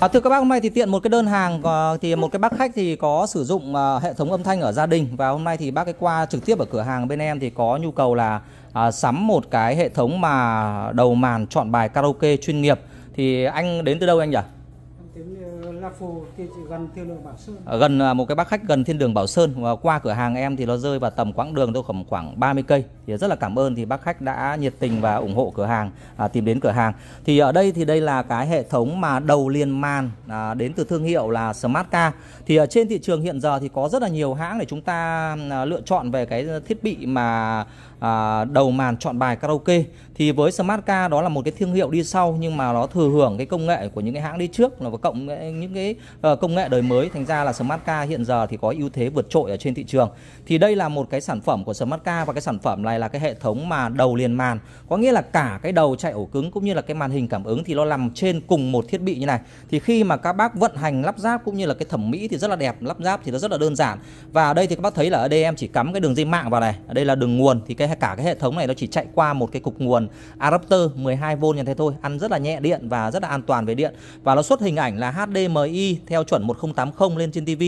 À, thưa các bác hôm nay thì tiện một cái đơn hàng ờ, thì một cái bác khách thì có sử dụng uh, hệ thống âm thanh ở gia đình và hôm nay thì bác ấy qua trực tiếp ở cửa hàng bên em thì có nhu cầu là uh, sắm một cái hệ thống mà đầu màn chọn bài karaoke chuyên nghiệp thì anh đến từ đâu anh nhỉ? là gần thiên đường Bảo Sơn. À, gần à, một cái bác khách gần thiên đường Bảo Sơn và qua cửa hàng em thì nó rơi vào tầm quãng đường tôi khoảng khoảng 30 cây. Thì rất là cảm ơn thì bác khách đã nhiệt tình và ủng hộ cửa hàng à, tìm đến cửa hàng. Thì ở đây thì đây là cái hệ thống mà đầu liên man à, đến từ thương hiệu là Smartcar. Thì ở trên thị trường hiện giờ thì có rất là nhiều hãng để chúng ta à, lựa chọn về cái thiết bị mà à, đầu màn chọn bài karaoke thì với Smartcar đó là một cái thương hiệu đi sau nhưng mà nó thừa hưởng cái công nghệ của những cái hãng đi trước là cộng những cái ờ, công nghệ đời mới thành ra là smart car hiện giờ thì có ưu thế vượt trội ở trên thị trường thì đây là một cái sản phẩm của smart car và cái sản phẩm này là cái hệ thống mà đầu liền màn có nghĩa là cả cái đầu chạy ổ cứng cũng như là cái màn hình cảm ứng thì nó nằm trên cùng một thiết bị như này thì khi mà các bác vận hành lắp ráp cũng như là cái thẩm mỹ thì rất là đẹp lắp ráp thì nó rất là đơn giản và ở đây thì các bác thấy là ở đây em chỉ cắm cái đường dây mạng vào này ở đây là đường nguồn thì cái cả cái hệ thống này nó chỉ chạy qua một cái cục nguồn adapter 12V như thế thôi ăn rất là nhẹ điện và rất là an toàn về điện và nó xuất hình ảnh là HD HDMI theo chuẩn 1080 lên trên TV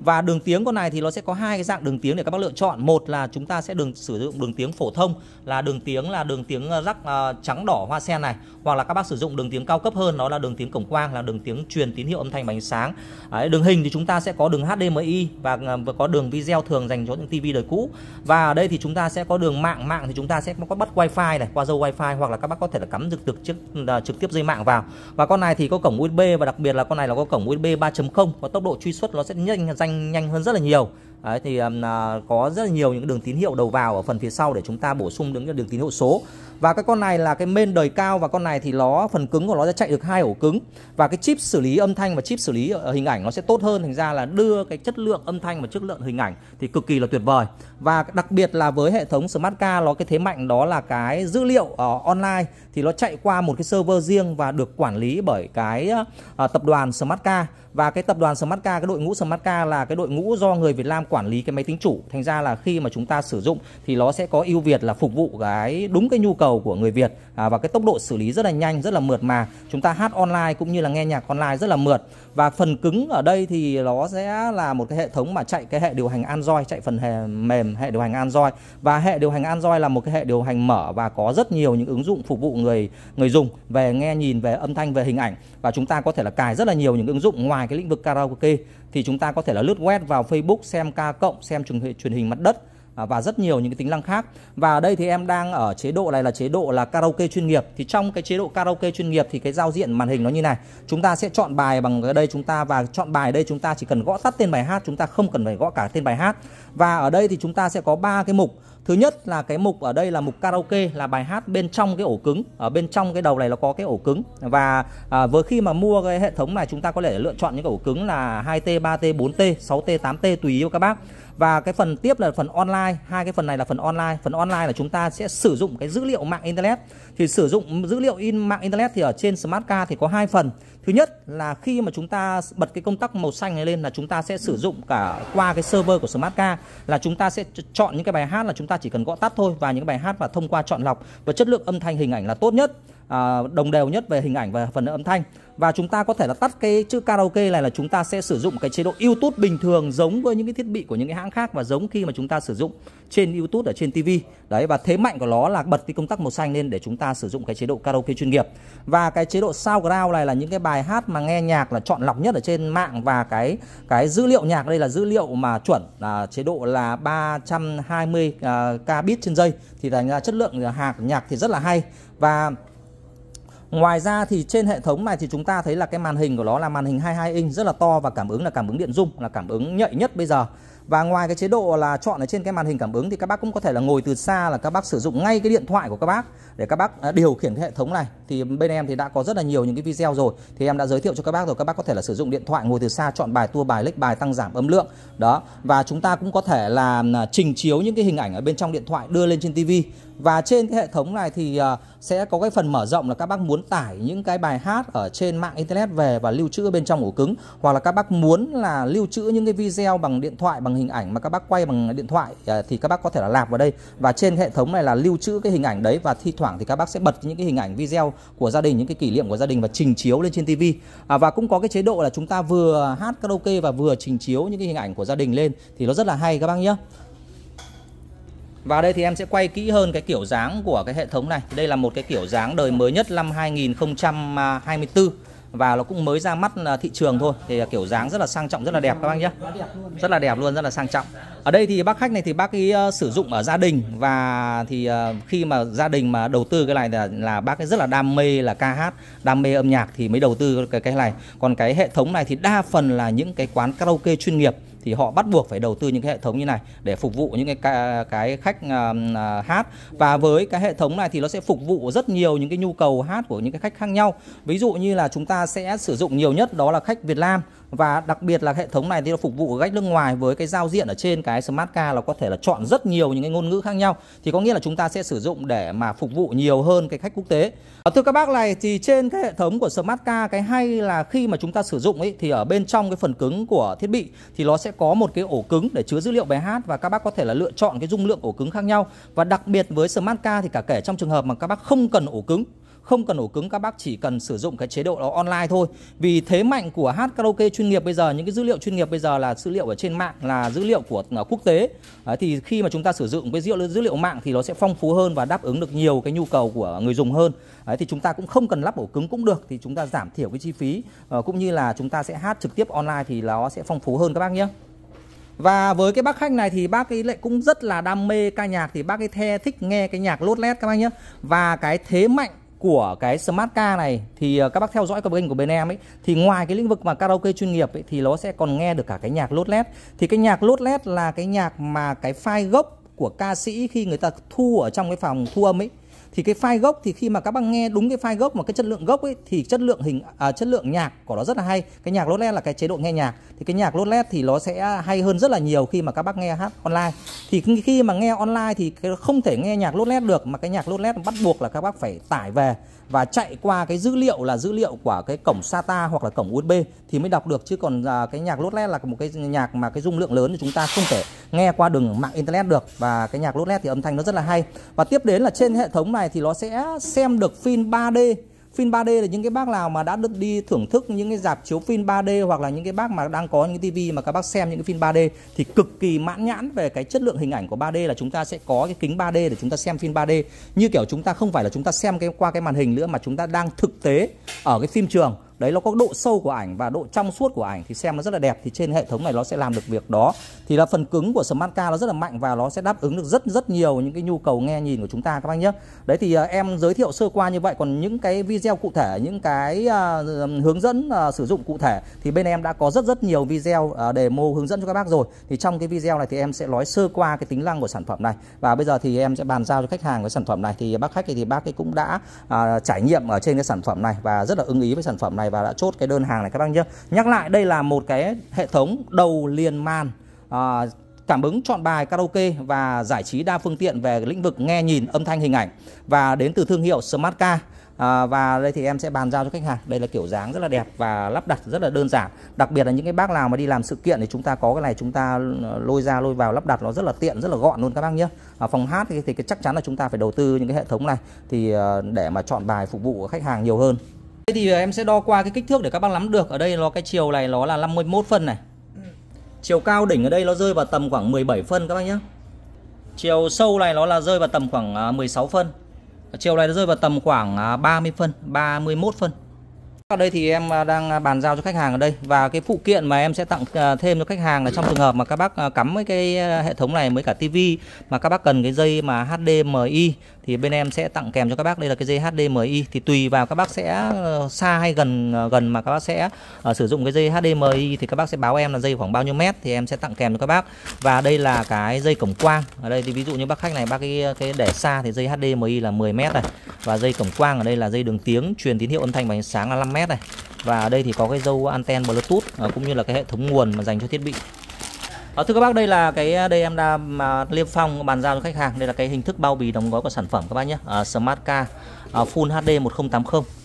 và đường tiếng con này thì nó sẽ có hai cái dạng đường tiếng để các bác lựa chọn một là chúng ta sẽ đường sử dụng đường tiếng phổ thông là đường tiếng là đường tiếng ờ, rắc uh, trắng đỏ hoa sen này hoặc là các bác sử dụng đường tiếng cao cấp hơn đó là đường tiếng cổng quang là đường tiếng truyền tín hiệu âm thanh và ánh sáng Đấy, đường hình thì chúng ta sẽ có đường HDMI và uh, có đường video thường dành cho những TV đời cũ và ở đây thì chúng ta sẽ có đường mạng mạng thì chúng ta sẽ có bắt wifi này qua dây wifi hoặc là các bác có thể là cắm trực trực, trực, trực tiếp dây mạng vào và con này thì có cổng USB và đặc biệt là con này là nó có cổng USB 3.0 và tốc độ truy xuất nó sẽ nhanh nhanh nhanh hơn rất là nhiều Đấy, thì um, có rất là nhiều những đường tín hiệu đầu vào ở phần phía sau để chúng ta bổ sung những đường tín hiệu số và cái con này là cái main đời cao và con này thì nó phần cứng của nó sẽ chạy được hai ổ cứng và cái chip xử lý âm thanh và chip xử lý ờ, hình ảnh nó sẽ tốt hơn thành ra là đưa cái chất lượng âm thanh và chất lượng hình ảnh thì cực kỳ là tuyệt vời và đặc biệt là với hệ thống smart car nó cái thế mạnh đó là cái dữ liệu uh, online thì nó chạy qua một cái server riêng và được quản lý bởi cái uh, tập đoàn smart car và cái tập đoàn smart car cái đội ngũ smart car là cái đội ngũ do người Việt Nam quản lý cái máy tính chủ thành ra là khi mà chúng ta sử dụng thì nó sẽ có ưu việt là phục vụ cái đúng cái nhu cầu của người Việt à, và cái tốc độ xử lý rất là nhanh rất là mượt mà chúng ta hát online cũng như là nghe nhạc online rất là mượt và phần cứng ở đây thì nó sẽ là một cái hệ thống mà chạy cái hệ điều hành Android chạy phần hệ mềm hệ điều hành Android và hệ điều hành Android là một cái hệ điều hành mở và có rất nhiều những ứng dụng phục vụ người người dùng về nghe nhìn về âm thanh về hình ảnh và chúng ta có thể là cài rất là nhiều những ứng dụng ngoài cái lĩnh vực karaoke thì chúng ta có thể là lướt web vào Facebook xem ca cộng xem truyền truyền hình mặt đất À, và rất nhiều những cái tính năng khác và ở đây thì em đang ở chế độ này là chế độ là karaoke chuyên nghiệp thì trong cái chế độ karaoke chuyên nghiệp thì cái giao diện màn hình nó như này chúng ta sẽ chọn bài bằng ở đây chúng ta và chọn bài ở đây chúng ta chỉ cần gõ tắt tên bài hát chúng ta không cần phải gõ cả tên bài hát và ở đây thì chúng ta sẽ có ba cái mục Thứ nhất là cái mục ở đây là mục karaoke là bài hát bên trong cái ổ cứng. Ở bên trong cái đầu này nó có cái ổ cứng và à, với khi mà mua cái hệ thống này chúng ta có thể lựa chọn những cái ổ cứng là 2T, 3T, 4T, 6T, 8T tùy yêu các bác và cái phần tiếp là phần online hai cái phần này là phần online phần online là chúng ta sẽ sử dụng cái dữ liệu mạng internet thì sử dụng dữ liệu in mạng internet thì ở trên smart car thì có hai phần thứ nhất là khi mà chúng ta bật cái công tắc màu xanh này lên là chúng ta sẽ sử dụng cả qua cái server của smart car là chúng ta sẽ chọn những cái bài hát là chúng ta chỉ cần gõ tắt thôi và những bài hát và thông qua chọn lọc và chất lượng âm thanh hình ảnh là tốt nhất à, đồng đều nhất về hình ảnh và phần âm thanh và chúng ta có thể là tắt cái chữ karaoke này là chúng ta sẽ sử dụng cái chế độ YouTube bình thường giống với những cái thiết bị của những cái hãng khác và giống khi mà chúng ta sử dụng trên YouTube ở trên TV đấy và thế mạnh của nó là bật cái công tắc màu xanh lên để chúng ta sử dụng cái chế độ karaoke chuyên nghiệp và cái chế độ SoundCloud này là những cái bài hát mà nghe nhạc là chọn lọc nhất ở trên mạng và cái cái dữ liệu nhạc đây là dữ liệu mà chuẩn là chế độ là 320 uh, à, kbit trên giây thì thành ra chất lượng nhạc nhạc thì rất là hay và Ngoài ra thì trên hệ thống này thì chúng ta thấy là cái màn hình của nó là màn hình 22 inch rất là to và cảm ứng là cảm ứng điện dung là cảm ứng nhạy nhất bây giờ. Và ngoài cái chế độ là chọn ở trên cái màn hình cảm ứng thì các bác cũng có thể là ngồi từ xa là các bác sử dụng ngay cái điện thoại của các bác để các bác à, điều khiển cái hệ thống này. Thì bên em thì đã có rất là nhiều những cái video rồi thì em đã giới thiệu cho các bác rồi các bác có thể là sử dụng điện thoại ngồi từ xa chọn bài tua bài lịch bài tăng giảm âm lượng. Đó. Và chúng ta cũng có thể là à, trình chiếu những cái hình ảnh ở bên trong điện thoại đưa lên trên tivi và trên cái hệ thống này thì ờ, sẽ có cái phần mở rộng là các bác muốn tải những cái bài hát ở trên mạng internet về và lưu trữ bên trong ổ cứng hoặc là các bác muốn là lưu trữ những cái video bằng điện thoại bằng hình ảnh mà các bác quay bằng điện thoại ờ, thì các bác có thể là lạp vào đây và trên hệ thống này là lưu trữ cái hình ảnh đấy và thi thoảng thì các bác sẽ bật những cái hình ảnh video của gia đình những cái kỷ niệm của gia đình và trình chiếu lên trên tivi à, và cũng có cái chế độ là chúng ta vừa hát karaoke và vừa trình chiếu những cái hình ảnh của gia đình lên thì nó rất là hay các bác nhé và đây thì em sẽ quay kỹ hơn cái kiểu dáng của cái hệ thống này. Đây là một cái kiểu dáng đời mới nhất năm 2024 và nó cũng mới ra mắt à, thị trường thôi thì kiểu dáng rất là sang trọng rất là đẹp các bác nhé rất là đẹp luôn rất là sang trọng ở đây thì bác khách này thì bác ấy ờ, sử dụng ở gia đình và thì ờ, khi mà gia đình mà đầu tư cái này là là bác ấy rất là đam mê là ca hát đam mê âm nhạc thì mới đầu tư cái cái này còn cái hệ thống này thì đa phần là những cái quán karaoke chuyên nghiệp thì họ bắt buộc phải đầu tư những cái hệ thống như này để phục vụ những cái cái khách à, à, hát và với cái hệ thống này thì nó sẽ phục vụ rất nhiều những cái nhu cầu hát của những cái khách khác nhau ví dụ như là chúng ta sẽ sử dụng nhiều nhất đó là khách Việt Nam và đặc biệt là hệ thống này thì nó phục vụ khách nước ngoài với cái giao diện ở trên cái smart car là có thể là chọn rất nhiều những cái ngôn ngữ khác nhau thì có nghĩa là chúng ta sẽ sử dụng để mà phục vụ nhiều hơn cái khách quốc tế ở ờ, thưa các bác này thì trên cái hệ thống của smart car cái hay là khi mà chúng ta sử dụng ấy thì ở bên trong cái phần cứng của thiết bị thì nó sẽ có một cái ổ cứng để chứa dữ liệu bài hát và các bác có thể là lựa chọn cái dung lượng ổ cứng khác nhau và đặc biệt với smart car thì cả kể trong trường hợp mà các bác không cần ổ cứng không cần ổ cứng các bác chỉ cần sử dụng cái chế độ đó online thôi vì thế mạnh của hát karaoke chuyên nghiệp bây giờ những cái dữ liệu chuyên nghiệp bây giờ là dữ liệu ở trên mạng là dữ liệu của à, quốc tế à, thì khi mà chúng ta sử dụng cái dữ liệu dữ liệu mạng thì nó sẽ phong phú hơn và đáp ứng được nhiều cái nhu cầu của người dùng hơn thì chúng ta cũng không cần lắp ổ cứng cũng được thì chúng ta giảm thiểu cái chi phí ờ, cũng như là chúng ta sẽ hát trực tiếp online thì nó sẽ phong phú hơn các bác nhé và với cái bác khách này thì bác ấy lại cũng rất là đam mê ca nhạc thì bác ấy the thích nghe cái nhạc lốt lét các bác nhé. Và cái thế mạnh của cái smart car này thì ờ, các bác theo dõi cái kênh của bên em ấy thì ngoài cái lĩnh vực mà karaoke chuyên nghiệp ấy thì nó sẽ còn nghe được cả cái nhạc lốt led thì cái nhạc lốt led là cái nhạc mà cái file gốc của ca sĩ khi người ta thu ở trong cái phòng thu âm ấy thì cái file gốc thì khi mà các bạn nghe đúng cái file gốc mà cái chất lượng gốc ấy thì chất lượng hình à, chất lượng nhạc của nó rất là hay cái nhạc lốt led là cái chế độ nghe nhạc thì cái nhạc lốt led thì nó sẽ hay hơn rất là nhiều khi mà các bác nghe hát online thì khi mà nghe online thì không thể nghe nhạc lốt led được mà cái nhạc lốt led bắt buộc là các bác phải tải về và chạy qua cái dữ liệu là dữ liệu của cái cổng SATA hoặc là cổng USB thì mới đọc được chứ còn à, cái nhạc lốt led là một cái nhạc mà cái dung lượng lớn thì chúng ta không thể nghe qua đường mạng internet được và cái nhạc lút led thì âm thanh nó rất là hay và tiếp đến là trên hệ thống này thì nó sẽ xem được phim 3D phim 3D là những cái bác nào mà đã được đi thưởng thức những cái dạp chiếu phim 3D hoặc là những cái bác mà đang có những cái tivi mà các bác xem những cái phim 3D thì cực kỳ mãn nhãn về cái chất lượng hình ảnh của 3D là chúng ta sẽ có cái kính 3D để chúng ta xem phim 3D như kiểu chúng ta không phải là chúng ta xem cái qua cái màn hình nữa mà chúng ta đang thực tế ở cái phim trường đấy nó có độ sâu của ảnh và độ trong suốt của ảnh thì xem nó rất là đẹp thì trên hệ thống này nó sẽ làm được việc đó thì là phần cứng của Smart Car nó rất là mạnh và nó sẽ đáp ứng được rất rất nhiều những cái nhu cầu nghe nhìn của chúng ta các bác nhé đấy thì à, em giới thiệu sơ qua như vậy còn những cái video cụ thể những cái à, hướng dẫn à, sử dụng cụ thể thì bên em đã có rất rất nhiều video demo hướng dẫn cho các bác rồi thì trong cái video này thì em sẽ nói sơ qua cái tính năng của sản phẩm này và bây giờ thì em sẽ bàn giao cho khách hàng cái sản phẩm này thì bác khách thì bác ấy cũng đã trải nghiệm ở trên cái sản phẩm này và rất là ưng ý với sản phẩm này này và đã chốt cái đơn hàng này các bác nhé nhắc lại đây là một cái hệ thống đầu liền màn à, cảm ứng chọn bài karaoke và giải trí đa phương tiện về lĩnh vực nghe nhìn âm thanh hình ảnh và đến từ thương hiệu Smartca à, và đây thì em sẽ bàn giao cho khách hàng đây là kiểu dáng rất là đẹp và lắp đặt rất là đơn giản đặc biệt là những cái bác nào mà đi làm sự kiện thì chúng ta có cái này chúng ta ờ, lôi ra lôi vào lắp đặt nó rất là tiện rất là gọn luôn các bác nhé à, phòng hát thì, thì chắc chắn là chúng ta phải đầu tư những cái hệ thống này thì ờ, để mà chọn bài phục vụ khách hàng nhiều hơn Thế thì ờ, em sẽ đo qua cái kích thước để các bác nắm được. Ở đây nó cái chiều này nó là 51 phân này. Chiều cao đỉnh ở đây nó rơi vào tầm khoảng 17 phân các bác nhé. Chiều sâu này nó là rơi vào tầm khoảng 16 ờ, phân. Chiều này nó rơi vào tầm khoảng 30 ờ, phân, 31 phân ở đây thì em à, đang à, bàn giao cho khách hàng ở đây và cái phụ kiện mà em sẽ tặng à, thêm cho khách hàng là trong trường hợp mà các bác cắm với cái hệ thống này với cả tivi mà các bác cần cái dây mà HDMI thì bên em sẽ tặng kèm cho các bác đây là cái dây HDMI thì tùy vào các bác sẽ ờ, xa hay gần ờ, gần mà các bác sẽ uh, sử dụng cái dây HDMI thì các bác sẽ báo em là dây khoảng bao nhiêu mét thì em sẽ tặng kèm cho các bác và đây là cái dây cổng quang ở đây thì ví dụ như bác khách này bác cái cái để xa thì dây HDMI là 10 mét này và dây cổng quang ở đây là dây đường tiếng truyền tín hiệu âm thanh và ánh sáng là 5m này và ở đây thì có cái dâu anten bluetooth à, cũng như là cái hệ thống nguồn mà dành cho thiết bị à, thưa các bác đây là cái ờ, đây em đã mà liêm phong bàn giao cho khách hàng đây là cái hình thức bao bì đóng gói của sản phẩm các bác nhé à, smart car à, full hd 1080